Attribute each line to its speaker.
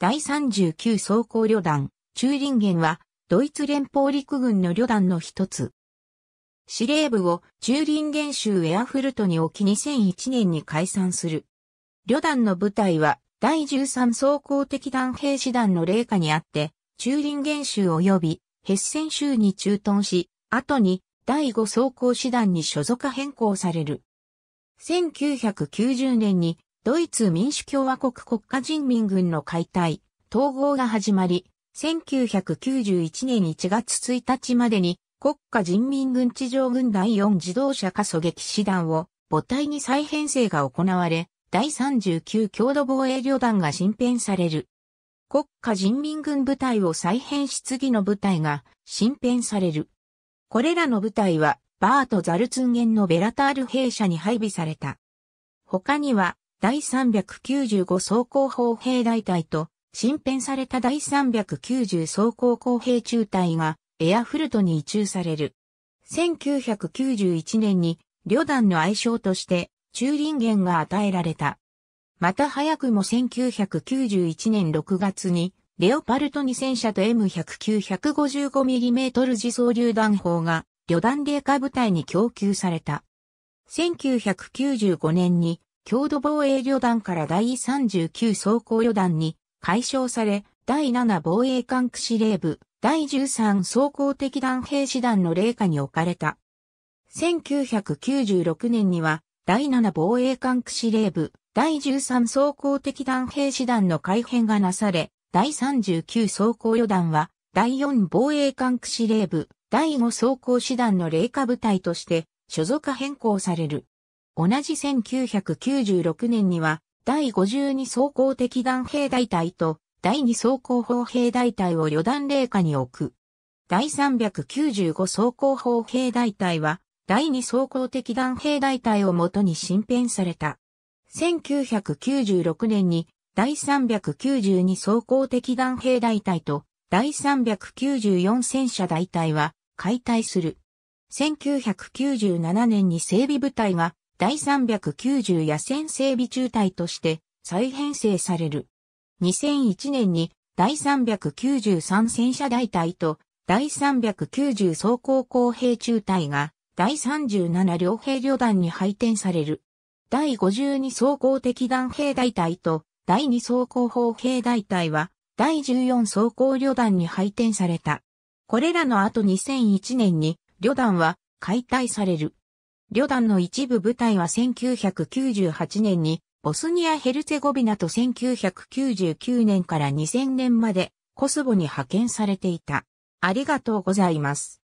Speaker 1: 第39装甲旅団、中林元は、ドイツ連邦陸軍の旅団の一つ。司令部を中林元州エアフルトに置き2001年に解散する。旅団の部隊は、第13装甲敵団兵士団の霊下にあって、中林元州及びヘッセン州に駐屯し、後に第5装甲師団に所属変更される。1990年にドイツ民主共和国国家人民軍の解体、統合が始まり、1991年1月1日までに国家人民軍地上軍第4自動車化狙撃師団を母体に再編成が行われ、第39強度防衛旅団が新編される。国家人民軍部隊を再編し次の部隊が新編される。これらの部隊はバート・ザルツンゲンのベラタール兵舎に配備された。他には第395装甲砲兵大隊と、新編された第390装甲砲兵中隊が、エアフルトに移駐される。1991年に、旅団の愛称として、駐輪源が与えられた。また早くも1991年6月に、レオパルト2戦車と m 1 0 9 5 5 m m 自走榴弾砲が、旅団霊下部隊に供給された。1995年に、郷土防衛旅団から第39装甲旅団に解消され、第7防衛管区司令部、第13装甲敵団兵士団の霊下に置かれた。1996年には、第7防衛管区司令部、第13装甲敵団兵士団の改編がなされ、第39装甲旅団は、第4防衛管区司令部、第5装甲師団の霊下部隊として、所属変更される。同じ1996年には、第52装甲敵弾兵大隊と第2装甲砲兵大隊を旅団霊下に置く。第395装甲砲兵大隊は、第2装甲敵弾兵大隊をもとに新編された。1996年に第392装甲敵弾兵大隊と第394戦車大隊は解体する。1997年に整備部隊が第390野戦整備中隊として再編成される。2001年に第393戦車大隊と第390装甲工兵中隊が第37両兵旅団に配転される。第52装甲敵団兵大隊と第2装甲砲兵大隊は第14装甲旅団に配転された。これらの後2001年に旅団は解体される。旅団の一部部隊は1998年にボスニア・ヘルツェゴビナと1999年から2000年までコスボに派遣されていた。ありがとうございます。